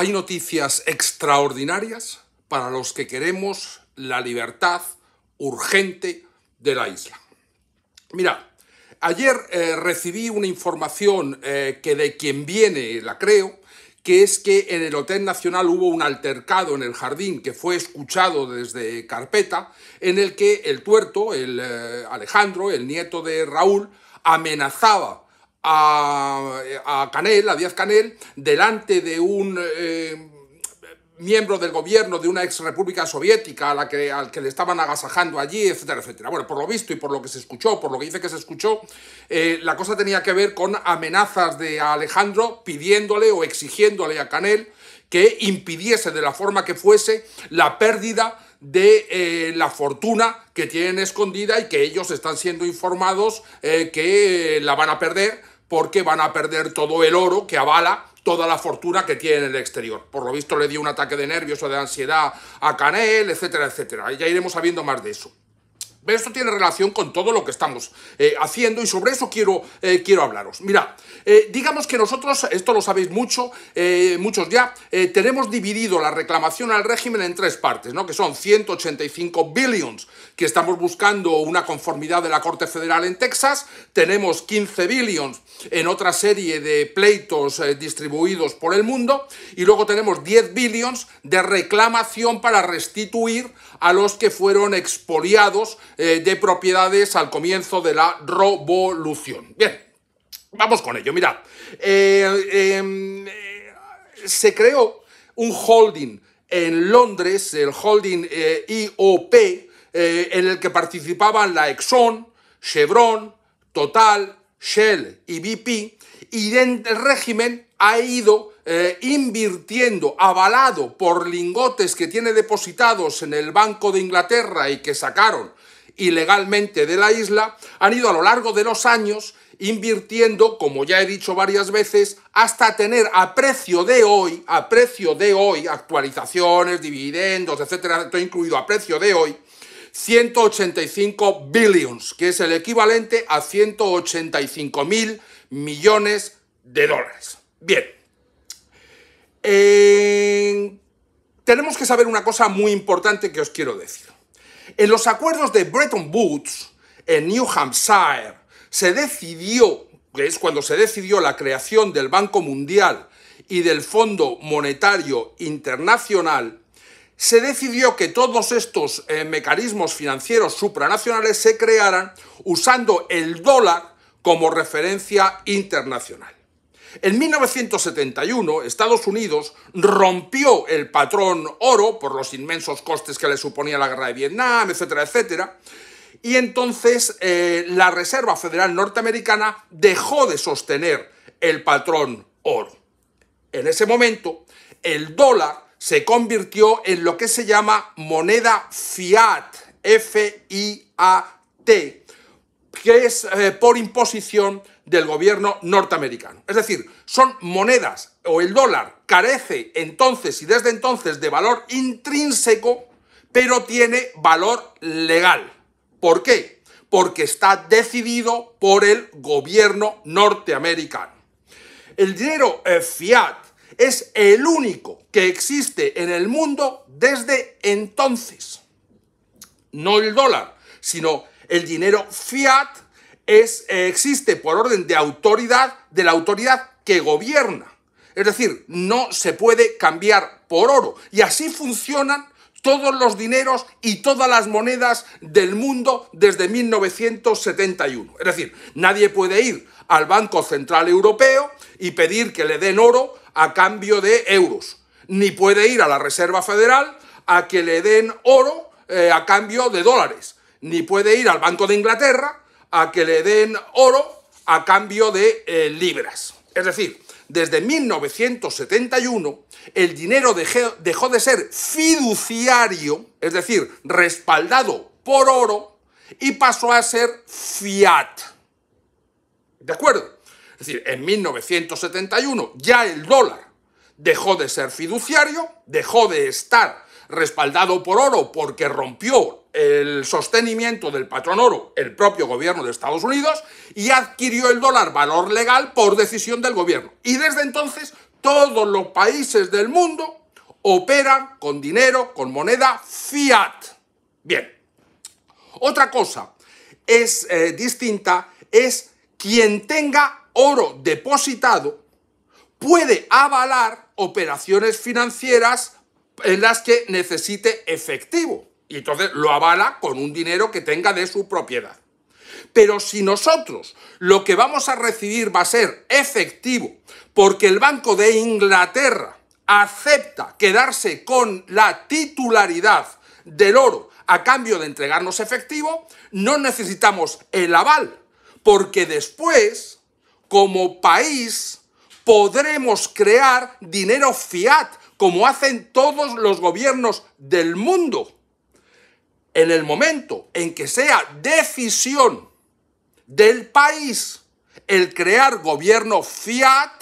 Hay noticias extraordinarias para los que queremos la libertad urgente de la isla. Mira, ayer eh, recibí una información eh, que de quien viene la creo, que es que en el Hotel Nacional hubo un altercado en el jardín que fue escuchado desde carpeta, en el que el tuerto, el eh, Alejandro, el nieto de Raúl, amenazaba a, Canel, a Díaz Canel, delante de un... Eh, miembro del gobierno de una ex república soviética a la que, al que le estaban agasajando allí, etcétera, etcétera. Bueno, por lo visto y por lo que se escuchó, por lo que dice que se escuchó, eh, la cosa tenía que ver con amenazas de Alejandro pidiéndole o exigiéndole a Canel que impidiese de la forma que fuese la pérdida de eh, la fortuna que tienen escondida y que ellos están siendo informados que la van a perder porque van a perder todo el oro que avala toda la fortuna que tiene en el exterior. Por lo visto le dio un ataque de nervios o de ansiedad a Canel, etcétera, etcétera. Ya iremos sabiendo más de eso. Esto tiene relación con todo lo que estamos eh, haciendo y sobre eso quiero, eh, quiero hablaros. Mira, eh, digamos que nosotros, esto lo sabéis mucho, muchos ya, tenemos dividido la reclamación al régimen en tres partes, ¿no? que son 185 billions, que estamos buscando una conformidad de la Corte Federal en Texas, tenemos 15 billions en otra serie de pleitos distribuidos por el mundo, y luego tenemos 10 billions de reclamación para restituir a los que fueron expoliados eh, de propiedades al comienzo de la revolución. Bien, vamos con ello. Mirad, eh, em, eh, se creó un holding en Londres, el holding IOP, en el que participaban la Exxon, Chevron, Total, Shell y BP, y del régimen ha ido eh, invirtiendo, avalado por lingotes que tiene depositados en el Banco de Inglaterra y que sacaron ilegalmente de la isla, han ido a lo largo de los años invirtiendo, como ya he dicho varias veces, hasta tener a precio de hoy, a precio de hoy, actualizaciones, dividendos, etcétera, todo incluido a precio de hoy, 185 billions, que es el equivalente a 185 mil millones de dólares. Bien. Eh, tenemos que saber una cosa muy importante que os quiero decir. En los acuerdos de Bretton Woods, en New Hampshire, se decidió, que es cuando se decidió la creación del Banco Mundial y del Fondo Monetario Internacional, se decidió que todos estos eh, mecanismos financieros supranacionales se crearan usando el dólar como referencia internacional. En 1971, Estados Unidos rompió el patrón oro por los inmensos costes que le suponía la guerra de Vietnam, etcétera, etcétera. Y entonces eh, la Reserva Federal Norteamericana dejó de sostener el patrón oro. En ese momento, el dólar se convirtió en lo que se llama moneda fiat, F-I-A-T, que es eh, por imposición del gobierno norteamericano. Es decir, son monedas o el dólar carece entonces y desde entonces de valor intrínseco, pero tiene valor legal. ¿Por qué? Porque está decidido por el gobierno norteamericano. El dinero eh, fiat es el único que existe en el mundo desde entonces. No el dólar, sino el dinero fiat eh, existe por orden de autoridad de la autoridad que gobierna. Es decir, no se puede cambiar por oro. Y así funcionan todos los dineros y todas las monedas del mundo desde 1971. Es decir, nadie puede ir al Banco Central Europeo y pedir que le den oro a cambio de euros, ni puede ir a la Reserva Federal a que le den oro eh, a cambio de dólares, ni puede ir al Banco de Inglaterra a que le den oro a cambio de eh, libras. Es decir, desde 1971 el dinero dejó de ser fiduciario, es decir, respaldado por oro, y pasó a ser fiat. ¿De acuerdo? Es decir, en 1971 ya el dólar dejó de ser fiduciario, dejó de estar respaldado por oro, porque rompió el sostenimiento del patrón oro, el propio gobierno de Estados Unidos, y adquirió el dólar valor legal por decisión del gobierno. Y desde entonces todos los países del mundo operan con dinero, con moneda fiat. Bien, otra cosa es eh, distinta es quien tenga oro depositado puede avalar operaciones financieras en las que necesite efectivo. Y entonces lo avala con un dinero que tenga de su propiedad. Pero si nosotros lo que vamos a recibir va a ser efectivo, porque el Banco de Inglaterra acepta quedarse con la titularidad del oro a cambio de entregarnos efectivo, no necesitamos el aval, porque después, como país, podremos crear dinero fiat como hacen todos los gobiernos del mundo. En el momento en que sea decisión del país el crear gobierno fiat,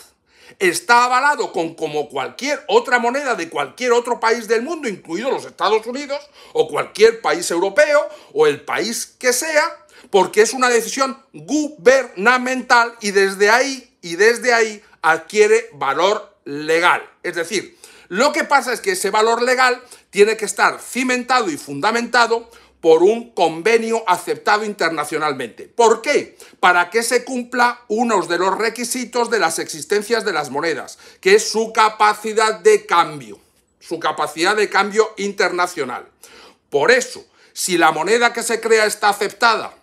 está avalado con como cualquier otra moneda de cualquier otro país del mundo, incluidos los Estados Unidos o cualquier país europeo o el país que sea, porque es una decisión gubernamental y desde ahí y desde ahí adquiere valor legal. Es decir, lo que pasa es que ese valor legal tiene que estar cimentado y fundamentado por un convenio aceptado internacionalmente. ¿Por qué? Para que se cumpla uno de los requisitos de las existencias de las monedas, que es su capacidad de cambio, su capacidad de cambio internacional. Por eso, si la moneda que se crea está aceptada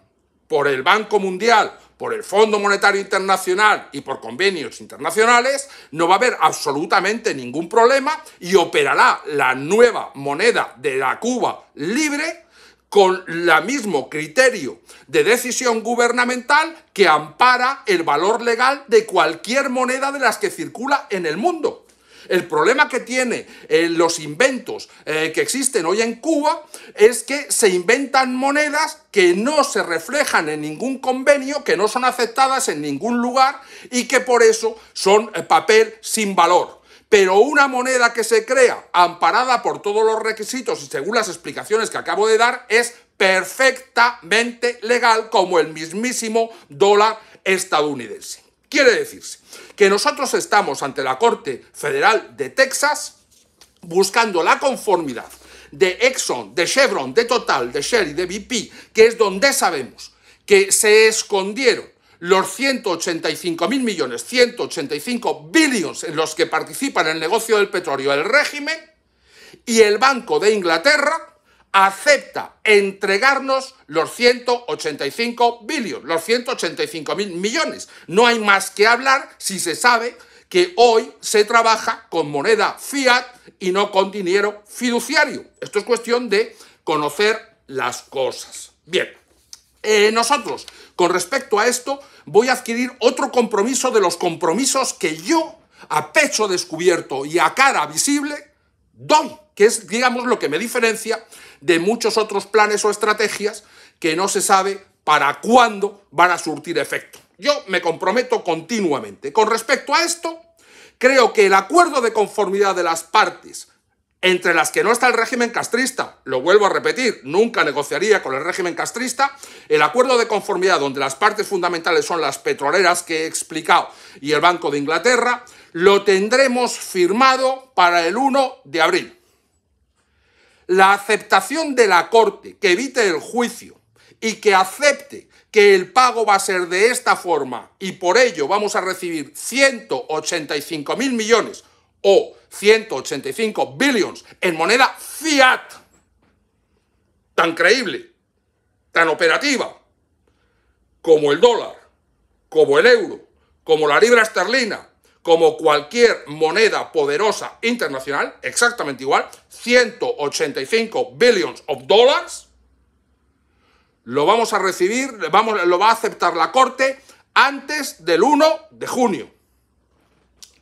por el Banco Mundial, por el Fondo Monetario Internacional y por convenios internacionales, no va a haber absolutamente ningún problema y operará la nueva moneda de la Cuba libre con el mismo criterio de decisión gubernamental que ampara el valor legal de cualquier moneda de las que circula en el mundo. El problema que tiene eh, los inventos eh, que existen hoy en Cuba es que se inventan monedas que no se reflejan en ningún convenio, que no son aceptadas en ningún lugar y que por eso son eh, papel sin valor pero una moneda que se crea amparada por todos los requisitos y según las explicaciones que acabo de dar es perfectamente legal como el mismísimo dólar estadounidense. Quiere decirse que nosotros estamos ante la Corte Federal de Texas buscando la conformidad de Exxon, de Chevron, de Total, de Shell de BP, que es donde sabemos que se escondieron los 185 mil millones, 185 billones, en los que participan en el negocio del petróleo el régimen y el Banco de Inglaterra acepta entregarnos los 185 billones, los 185 mil millones. No hay más que hablar si se sabe que hoy se trabaja con moneda fiat y no con dinero fiduciario. Esto es cuestión de conocer las cosas. Bien, eh, nosotros, con respecto a esto, voy a adquirir otro compromiso de los compromisos que yo, a pecho descubierto y a cara visible, doy, que es, digamos, lo que me diferencia de muchos otros planes o estrategias que no se sabe para cuándo van a surtir efecto. Yo me comprometo continuamente. Con respecto a esto, creo que el acuerdo de conformidad de las partes, entre las que no está el régimen castrista, lo vuelvo a repetir, nunca negociaría con el régimen castrista, el acuerdo de conformidad donde las partes fundamentales son las petroleras que he explicado y el Banco de Inglaterra, lo tendremos firmado para el 1 de abril. La aceptación de la Corte que evite el juicio y que acepte que el pago va a ser de esta forma y por ello vamos a recibir 185 mil millones o 185 billions en moneda fiat. Tan creíble, tan operativa, como el dólar, como el euro, como la libra esterlina, como cualquier moneda poderosa internacional, exactamente igual, 185 billions of dollars, lo vamos a recibir, vamos, lo va a aceptar la Corte antes del 1 de junio.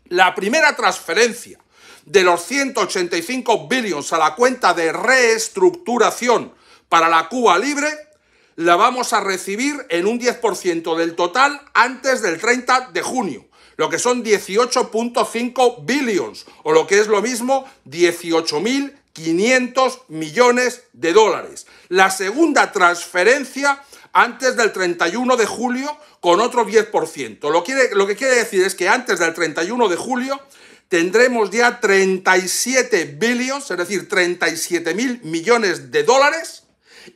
La primera transferencia de los 185 billions a la cuenta de reestructuración para la Cuba Libre la vamos a recibir en un 10% del total antes del 30 de junio lo que son 18.5 billions, o lo que es lo mismo, 18.500 millones de dólares. La segunda transferencia antes del 31 de julio con otro 10%. Lo, quiere, lo que quiere decir es que antes del 31 de julio tendremos ya 37 billions, es decir, 37.000 millones de dólares,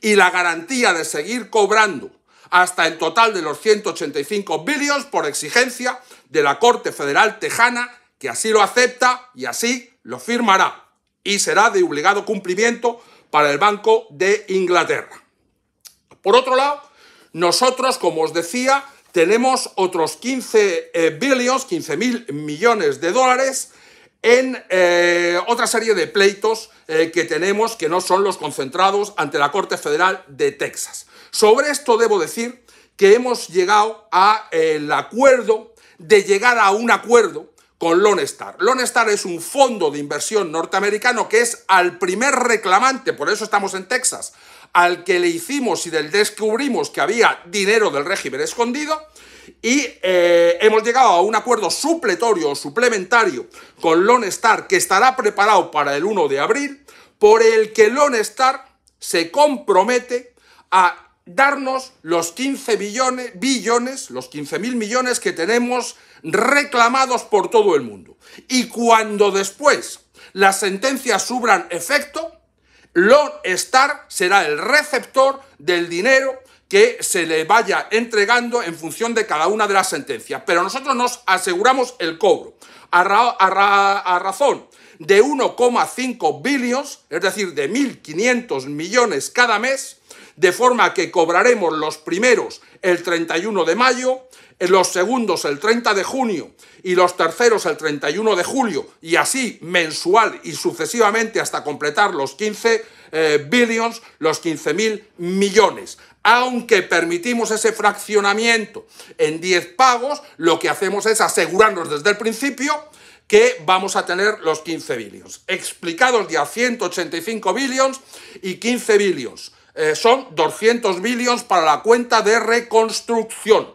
y la garantía de seguir cobrando hasta el total de los 185 billions por exigencia de la Corte Federal Tejana, que así lo acepta y así lo firmará y será de obligado cumplimiento para el Banco de Inglaterra. Por otro lado, nosotros, como os decía, tenemos otros 15 billones... Eh, billions, 15 mil millones de dólares en eh, otra serie de pleitos eh, que tenemos que no son los concentrados ante la Corte Federal de Texas. Sobre esto debo decir que hemos llegado al acuerdo de llegar a un acuerdo con Lone Star. Lone Star es un fondo de inversión norteamericano que es al primer reclamante, por eso estamos en Texas, al que le hicimos y del descubrimos que había dinero del régimen escondido. Y eh, hemos llegado a un acuerdo supletorio o suplementario con Lone Star que estará preparado para el 1 de abril, por el que Lone Star se compromete a darnos los 15 billones, billones los 15 mil millones que tenemos reclamados por todo el mundo. Y cuando después las sentencias subran efecto, Lord Star será el receptor del dinero que se le vaya entregando en función de cada una de las sentencias. Pero nosotros nos aseguramos el cobro a, a razón de 1,5 billions, es decir, de 1.500 millones cada mes, de forma que cobraremos los primeros el 31 de mayo, eh, los segundos el 30 de junio y los terceros el 31 de julio, y así mensual y sucesivamente hasta completar los 15 eh, billions, los 15 mil millones. Aunque permitimos ese fraccionamiento en 10 pagos, lo que hacemos es asegurarnos desde el principio que vamos a tener los 15 billions. Explicados ya 185 billions y 15 billions. Eh, son 200 billions para la cuenta de reconstrucción.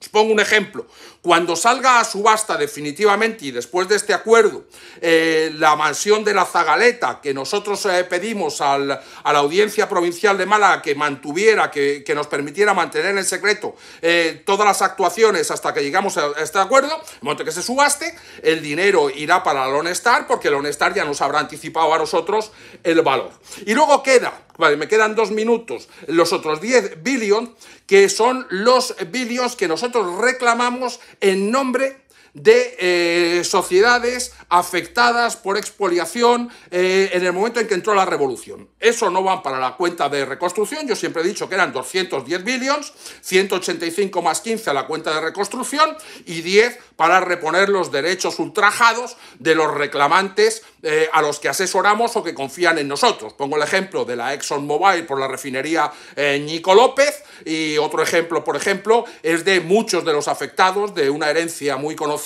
Os pongo un ejemplo. Cuando salga a subasta definitivamente y después de este acuerdo, eh, la mansión de la Zagaleta, que nosotros eh, pedimos al, a la audiencia provincial de Málaga que mantuviera, que, nos permitiera mantener en secreto eh, todas las actuaciones hasta que llegamos a, este acuerdo, en momento que se subaste, el dinero irá para el Honestar porque el Honestar ya nos habrá anticipado a nosotros el valor. Y luego queda Vale, me quedan dos minutos. Los otros 10 billions, que son los billions que nosotros reclamamos en nombre de eh, sociedades afectadas por expoliación eh, en el momento en que entró la revolución. Eso no van para la cuenta de reconstrucción, yo siempre he dicho que eran 210 billions, 185 más 15 a la cuenta de reconstrucción y 10 para reponer los derechos ultrajados de los reclamantes eh, a los que asesoramos o que confían en nosotros. Pongo el ejemplo de la ExxonMobil por la refinería Nico López y otro ejemplo, por ejemplo, es de muchos de los afectados de una herencia muy conocida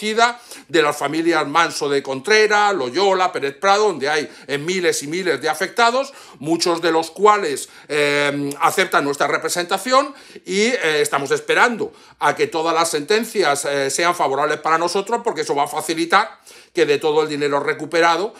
de las familias Manso de Contreras, Loyola, Pérez Prado, donde hay eh, miles y miles de afectados, muchos de los cuales eh, aceptan nuestra representación y eh, estamos esperando a que todas las sentencias sean favorables para nosotros porque eso va a facilitar que de todo el dinero recuperado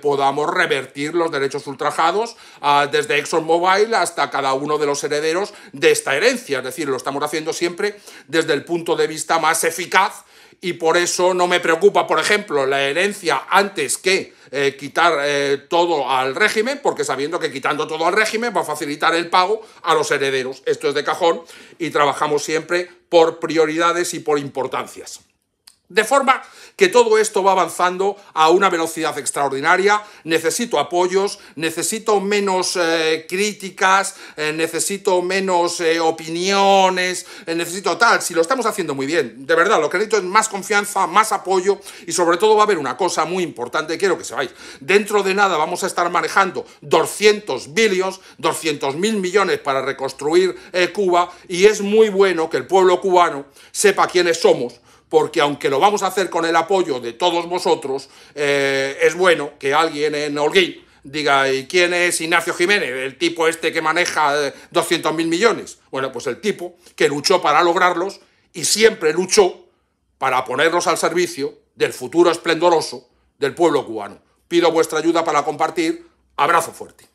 podamos revertir los derechos ultrajados ah, desde ExxonMobil hasta cada uno de los herederos de esta herencia. Es decir, lo estamos haciendo siempre desde el punto de vista más eficaz y por eso no me preocupa, por ejemplo, la herencia antes que eh, quitar eh, todo al régimen, porque sabiendo que quitando todo al régimen va a facilitar el pago a los herederos. Esto es de cajón y trabajamos siempre por prioridades y por importancias. De forma que todo esto va avanzando a una velocidad extraordinaria, necesito apoyos, necesito menos eh, críticas, eh, necesito menos eh, opiniones, necesito tal, si lo estamos haciendo muy bien, de verdad, lo que necesito es más confianza, más apoyo y sobre todo va a haber una cosa muy importante, quiero que sepáis, dentro de nada vamos a estar manejando 200 billones, 200 mil millones para reconstruir Cuba y es muy bueno que el pueblo cubano sepa quiénes somos porque aunque lo vamos a hacer con el apoyo de todos vosotros, eh, es bueno que alguien en Holguín diga, ¿y quién es Ignacio Jiménez? El tipo este que maneja 200.000 eh, millones. Bueno, pues el tipo que luchó para lograrlos y siempre luchó para ponerlos al servicio del futuro esplendoroso del pueblo cubano. Pido vuestra ayuda para compartir. Abrazo fuerte.